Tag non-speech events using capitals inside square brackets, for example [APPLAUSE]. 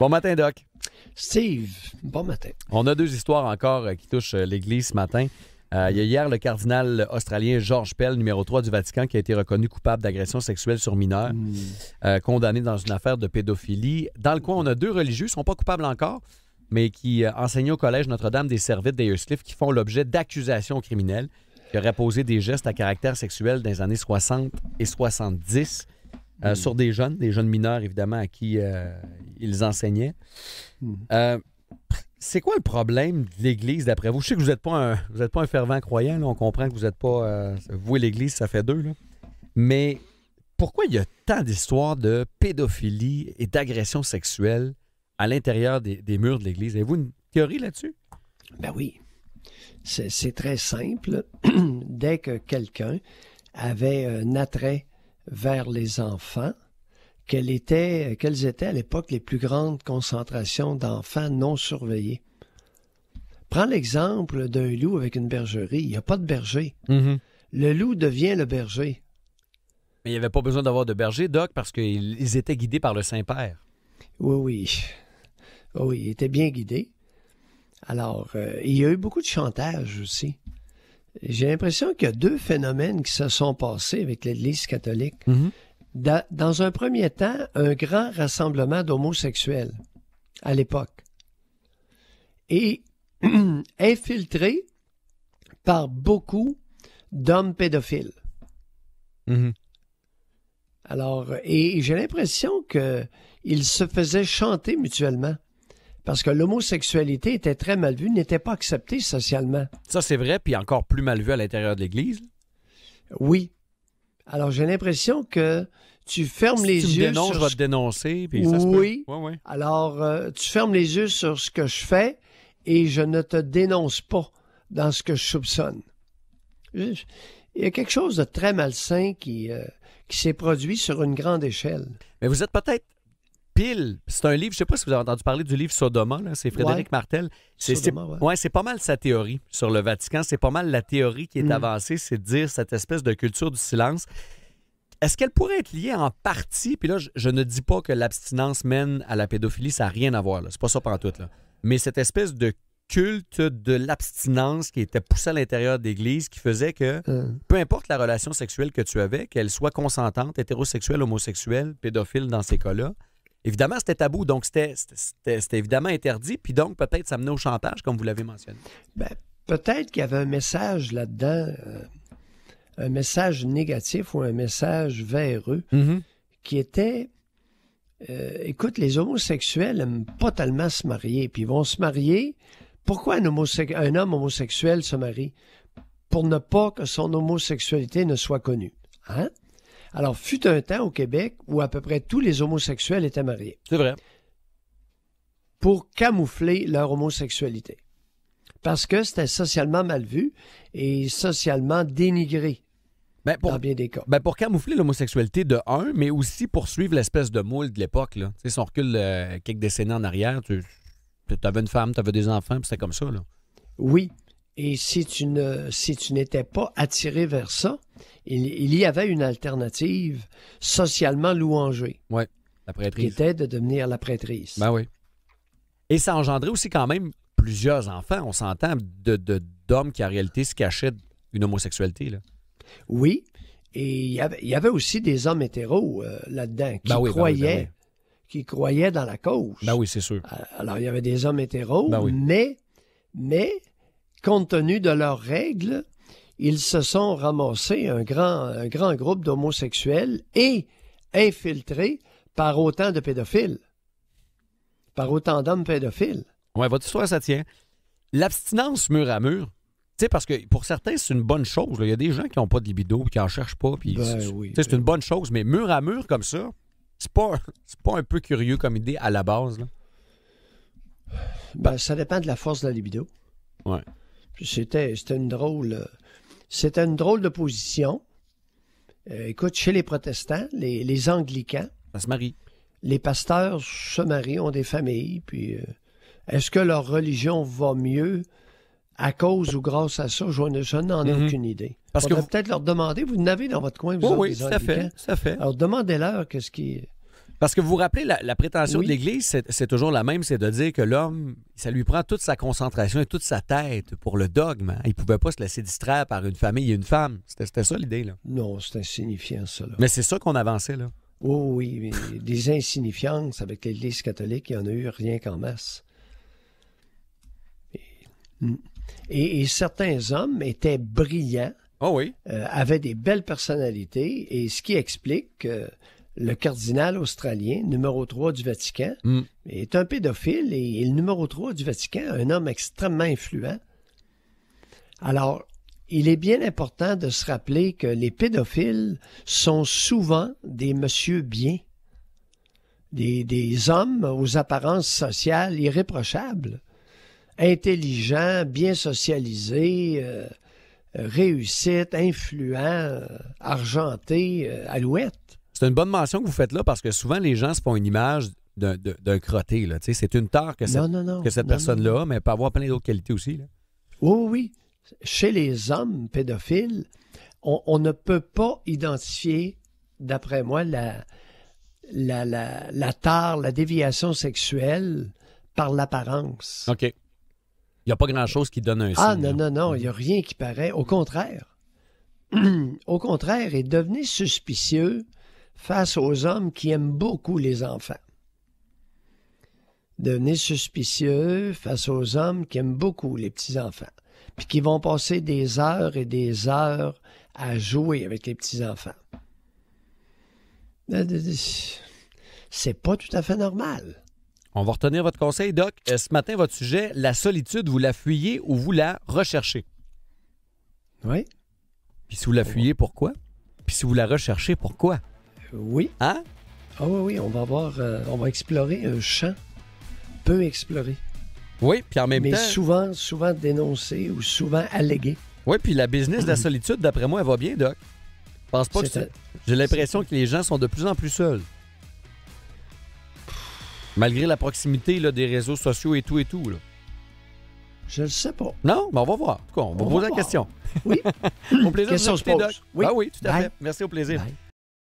Bon matin, Doc. Steve, bon matin. On a deux histoires encore euh, qui touchent euh, l'Église ce matin. Euh, il y a hier le cardinal australien George Pell, numéro 3 du Vatican, qui a été reconnu coupable d'agression sexuelle sur mineurs, hmm. condamné dans une affaire de pédophilie. Dans le coin, on a deux religieux, ne sont pas coupables encore, mais qui enseignent au Collège Notre-Dame des Servites d'Ayerscliff, qui font l'objet d'accusations criminelles, qui auraient posé des gestes à caractère sexuel dans les années 60 et 70. Euh, hmm. sur des jeunes, des jeunes mineurs évidemment à qui euh, ils enseignaient. Hmm. Euh, c'est quoi le problème de l'Église d'après vous? Je sais que vous n'êtes pas, un, pas un fervent croyant, on comprend que vous n'êtes pas... vous et l'Église, ça fait deux, Mais pourquoi il y a tant d'histoires de pédophilie et d'agression sexuelle à l'intérieur des, des, murs de l'Église? Avez-vous une théorie là-dessus? Ben oui. C'est très simple. [CLEARS THROAT] Dès que quelqu'un avait un attrait vers les enfants, quelles étaient, à l'époque les plus grandes concentrations d'enfants non surveillés. Prends l'exemple d'un loup avec une bergerie. Il n'y a pas de berger. Mm-hmm. Le loup devient le berger. Mais il n'y avait pas besoin d'avoir de berger, Doc, parce qu'ils étaient guidés par le Saint-Père. Oui, oui. Oui, ils étaient bien guidés. Alors, euh, il y a eu beaucoup de chantage aussi j'ai l'impression qu'il y a deux phénomènes qui se sont passés avec l'Église catholique. Mhm. Dans un premier temps, un grand rassemblement d'homosexuels à l'époque. Et [CLEARS THROAT] infiltré par beaucoup d'hommes pédophiles. Mhm. Alors, et, et j'ai l'impression qu'ils se faisaient chanter mutuellement parce que l'homosexualité était très mal vue, n'était pas acceptée socialement. Ça, c'est vrai, puis encore plus mal vue à l'intérieur de l'Église. Oui. Alors, j'ai l'impression que tu fermes les yeux. Dénonces, sur... je vais te dénoncer. oui. Alors, euh, tu fermes les yeux sur ce que je fais et je ne te dénonce pas dans ce que je soupçonne. Il y a quelque chose de très malsain euh, qui s'est produit sur une grande échelle. Mais vous êtes peut-être pile. C'est un livre, je ne sais pas si vous avez entendu parler du livre Sodoma, c'est Frédéric Martel. C'est ouais. pas mal sa théorie sur le Vatican. C'est pas mal la théorie qui est mm. avancée, c'est de dire cette espèce de culture du silence. Est-ce qu'elle pourrait être liée en partie? Puis là, je, ne dis pas que l'abstinence mène à la pédophilie, ça n'a rien à voir. C'est pas ça tout Là. Mais cette espèce de culte de l'abstinence qui était poussé à l'intérieur l'Église, qui faisait que, mm. peu importe la relation sexuelle que tu avais, qu'elle soit consentante, hétérosexuelle, homosexuelle, pédophile dans ces cas-là, Évidemment, c'était tabou, donc c'était évidemment interdit. Puis donc, peut-être, ça menait au chantage, comme vous l'avez mentionné. Ben, peut-être qu'il y avait un message là-dedans, euh, un message négatif ou un message véreux, mm-hmm. qui était. Euh, écoute, les homosexuels n'aiment pas tellement se marier, puis ils vont se marier. Pourquoi un homme homosexuel se marie? Pour ne pas que son homosexualité ne soit connue. Hein? Alors, fut un temps au Québec où à peu près tous les homosexuels étaient mariés. C'est vrai. Pour camoufler leur homosexualité. Parce que c'était socialement mal vu et socialement dénigré. Ben, pour, dans bien des cas. Ben, pour camoufler l'homosexualité de un, mais aussi poursuivre l'espèce de moule de l'époque. si on recule euh, quelques décennies en arrière, tu avais une femme, tu avais des enfants, puis c'était comme ça. Là. Oui, et si tu si tu n'étais pas attiré vers ça, il, y avait une alternative socialement louangée. Oui, la prêtrise. Qui était de devenir la prêtrise. Ben oui. Et ça engendrait aussi quand même plusieurs enfants, on s'entend, d'hommes de, d'hommes qui en réalité se cachaient une homosexualité. Oui, et il y, avait, aussi des hommes hétéros euh, là-dedans ben ben ben qui croyaient. dans la cause. Ben oui, c'est sûr. Alors, il y avait des hommes hétéros, mais, mais compte tenu de leurs règles, ils se sont ramassés un grand, grand groupe d'homosexuels et infiltrés par autant de pédophiles, par autant d'hommes pédophiles. Ouais, votre histoire, ça tient. L'abstinence mur à mur, tu sais, parce que pour certains, c'est une bonne chose. Il y a des gens qui n'ont pas de libido, qui n'en cherchent pas. Ben c'est ben une bonne chose, mais mur à mur comme ça, c'est pas, [LAUGHS] pas un peu curieux comme idée à la base. Là. Ben, ça dépend de la force de la libido. Ouais. C'était une drôle. Euh, c'était une drôle de position. Euh, écoute, chez les protestants, les, anglicans. Ça se marie. Les pasteurs se marient, ont des familles. Puis, euh, est-ce que leur religion va mieux à cause ou grâce à ça, je, n'en ai mhm. aucune idée. Parce On que peut-être leur demander, vous n'avez dans votre coin, vous avez oui, ça fait, ça fait. Alors demandez-leur qu'est-ce qui parce que vous vous rappelez, la, prétention de l'Église, c'est toujours la même, c'est de dire que l'homme, ça lui prend toute sa concentration et toute sa tête pour le dogme. Hein. Il ne pouvait pas se laisser distraire par une famille et une femme. C'était ça l'idée, là. Non, c'est insignifiant, ça. Là. Mais c'est ça qu'on avançait, là. Oh oui, des insignifiances avec l'Église catholique, il y en a eu rien qu'en masse. Et, certains hommes étaient brillants, oh oui. Euh, avaient des belles personnalités, et ce qui explique que le cardinal australien, numéro 3 du Vatican, hmm. est un pédophile et, le numéro 3 du Vatican, un homme extrêmement influent. Alors, il est bien important de se rappeler que les pédophiles sont souvent des monsieur bien, des, hommes aux apparences sociales irréprochables, intelligents, bien socialisés, euh, euh, réussites, influents, euh, argentés, alouettes c'est une bonne mention que vous faites là parce que souvent les gens se font une image d'un, crotté. C'est une tare que cette, personne-là mais elle peut avoir plein d'autres qualités aussi. Là. Oui, oui. Chez les hommes pédophiles, on, ne peut pas identifier, d'après moi, la, tare, la déviation sexuelle par l'apparence. OK. Il n'y a pas grand-chose qui donne un ah, signe. Ah non, non, non, il n'y a rien qui paraît. Au contraire. [CLEARS THROAT] Au contraire, et devenez suspicieux face aux hommes qui aiment beaucoup les enfants. Devenez suspicieux face aux hommes qui aiment beaucoup les petits-enfants, puis qui vont passer des heures et des heures à jouer avec les petits-enfants. C'est pas tout à fait normal. On va retenir votre conseil, Doc. Euh, ce matin, votre sujet, la solitude, vous la fuyez ou vous la recherchez? Oui. Puis si vous la fuyez, pourquoi? Puis si vous la recherchez, pourquoi? Oui. Hein? Ah oui, oui, on va voir, euh, on va explorer un champ peu exploré. Oui, puis en même mais temps. Mais souvent, souvent dénoncé ou souvent allégué. Oui, puis la business de la solitude, d'après moi, elle va bien, Doc. Je pense pas que J'ai l'impression que les gens sont de plus en plus seuls. Malgré la proximité des réseaux sociaux et tout et tout. Je ne sais pas. Non, mais on va voir. En on, va, poser la question. Oui. [LAUGHS] plaisir de Oui. Ah oui, tout à fait. Merci, au plaisir.